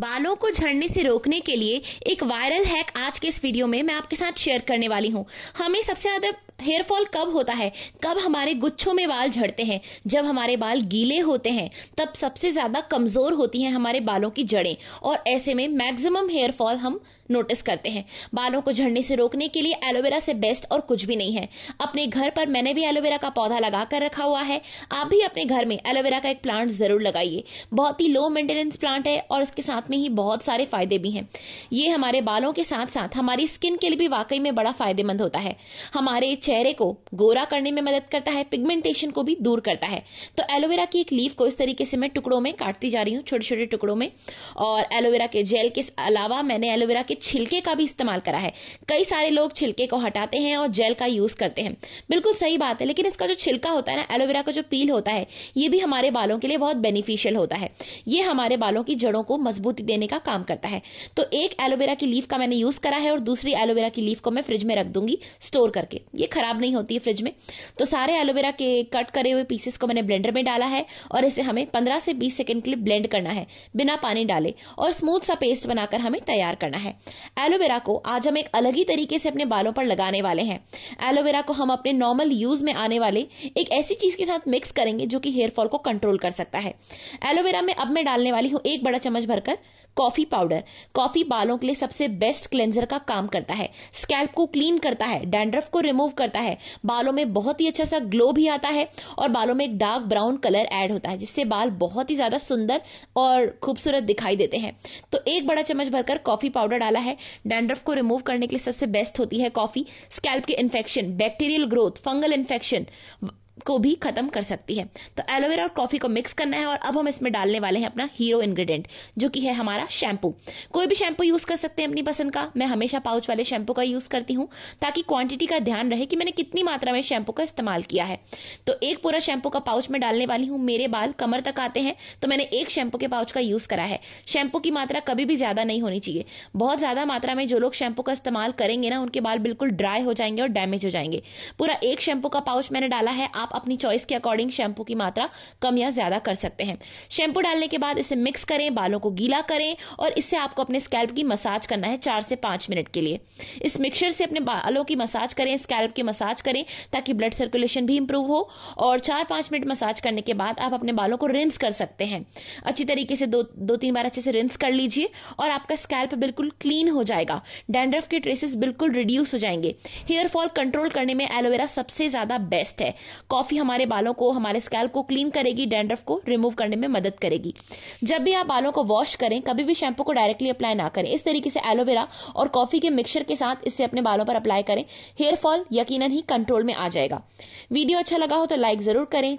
बालों को झड़ने से रोकने के लिए एक वायरल हैक आज के इस वीडियो में मैं आपके साथ शेयर करने वाली हूँ हमें सबसे ज़्यादा हेयर फॉल कब होता है कब हमारे गुच्छों में बाल झड़ते हैं जब हमारे बाल गीले होते हैं तब सबसे ज़्यादा कमज़ोर होती हैं हमारे बालों की जड़ें और ऐसे में मैक्सिमम हेयर फॉल हम नोटिस करते हैं बालों को झड़ने से रोकने के लिए एलोवेरा से बेस्ट और कुछ भी नहीं है अपने घर पर मैंने भी एलोवेरा का पौधा लगा कर रखा हुआ है आप भी अपने घर में एलोवेरा का एक प्लांट ज़रूर लगाइए बहुत ही लो मेंटेनेंस प्लांट है और इसके साथ में ही बहुत सारे फ़ायदे भी हैं ये हमारे बालों के साथ साथ हमारी स्किन के लिए भी वाकई में बड़ा फ़ायदेमंद होता है हमारे चेहरे को गोरा करने में मदद करता है पिगमेंटेशन को भी दूर करता है तो एलोवेरा की एक लीफ को इस तरीके से मैं टुकड़ों में काटती जा रही हूँ छोटे छोटे टुकड़ों में और एलोवेरा के जेल के अलावा मैंने एलोवेरा के छिलके का भी इस्तेमाल करा है कई सारे लोग छिलके को हटाते हैं और जेल का यूज करते हैं बिल्कुल सही बात है लेकिन इसका जो छिलका होता है ना एलोवेरा का जो पील होता है ये भी हमारे बालों के लिए बहुत बेनिफिशियल होता है ये हमारे बालों की जड़ों को मजबूती देने का काम करता है तो एक एलोवेरा की लीफ का मैंने यूज करा है और दूसरी एलोवेरा की लीफ को मैं फ्रिज में रख दूंगी स्टोर करके ये खराब ख़राब नहीं होती है फ्रिज में तो सारे एलोवेरा के कट करे हुए पीसेस को मैंने ब्लेंडर में डाला है और इसे हमें 15 से 20 सेकंड के लिए ब्लेंड करना है बिना पानी डाले और स्मूथ सा पेस्ट बनाकर हमें तैयार करना है एलोवेरा को आज हम एक अलग ही तरीके से अपने बालों पर लगाने वाले हैं एलोवेरा को हम अपने नॉर्मल यूज में आने वाले एक ऐसी चीज के साथ मिक्स करेंगे जो कि हेयरफॉल को कंट्रोल कर सकता है एलोवेरा में अब मैं डालने वाली हूँ एक बड़ा चम्मच भरकर कॉफी पाउडर कॉफी बालों के लिए सबसे बेस्ट क्लेंजर का काम करता है स्कैल्प को क्लीन करता है डैंड्रफ को रिमूव करता करता है बालों में बहुत ही अच्छा सा ग्लो भी आता है और बालों में एक डार्क ब्राउन कलर ऐड होता है जिससे बाल बहुत ही ज़्यादा सुंदर और खूबसूरत दिखाई देते हैं तो एक बड़ा चम्मच भरकर कॉफ़ी पाउडर डाला है डैंड्रफ को रिमूव करने के लिए सबसे बेस्ट होती है कॉफ़ी स्कैल्प के infection bacterial growth fungal infection को भी खत्म कर सकती है तो एलोवेरा और कॉफ़ी को मिक्स करना है और अब हम इसमें डालने वाले हैं अपना हीरो इंग्रेडिएंट जो कि है हमारा शैम्पू कोई भी शैम्पू यूज़ कर सकते हैं अपनी पसंद का मैं हमेशा पाउच वाले शैम्पू का यूज़ करती हूँ ताकि क्वांटिटी का ध्यान रहे कि मैंने कितनी मात्रा में शैम्पू का इस्तेमाल किया है तो एक पूरा शैम्पू का पाउच में डालने वाली हूँ मेरे बाल कमर तक आते हैं तो मैंने एक शैम्पू के पाउच का यूज़ करा है शैम्पू की मात्रा कभी भी ज़्यादा नहीं होनी चाहिए बहुत ज़्यादा मात्रा में जो लोग शैम्पू का इस्तेमाल करेंगे ना उनके बाल बिल्कुल ड्राई हो जाएंगे और डैमेज हो जाएंगे पूरा एक शैम्पू का पाउच मैंने डाला है आप अपनी चॉइस के अकॉर्डिंग शैम्पू की मात्रा कम या ज़्यादा कर सकते हैं शैम्पू डालने के बाद इसे मिक्स करें बालों को गीला करें और इससे आपको अपने स्कैल्प की मसाज करना है चार से पाँच मिनट के लिए इस मिक्सर से अपने बालों की मसाज करें स्कैल्प की मसाज करें ताकि ब्लड सर्कुलेशन भी इंप्रूव हो और चार पाँच मिनट मसाज करने के बाद आप अपने बालों को रिंस कर सकते हैं अच्छी तरीके से दो दो तीन बार अच्छे से रिंस कर लीजिए और आपका स्कैल्प बिल्कुल क्लीन हो जाएगा डैंड्रफ के ट्रेसेस बिल्कुल रिड्यूस हो जाएंगे हेयर फॉल कंट्रोल करने में एलोवेरा सबसे ज़्यादा बेस्ट है कॉफ़ी हमारे बालों को हमारे स्कैल को क्लीन करेगी डेंड्रफ को रिमूव करने में मदद करेगी जब भी आप बालों को वॉश करें कभी भी शैम्पू को डायरेक्टली अप्लाई ना करें इस तरीके से एलोवेरा और कॉफ़ी के मिक्सचर के साथ इससे अपने बालों पर अप्लाई करें हेयर फॉल यकीनन ही कंट्रोल में आ जाएगा वीडियो अच्छा लगा हो तो लाइक ज़रूर करें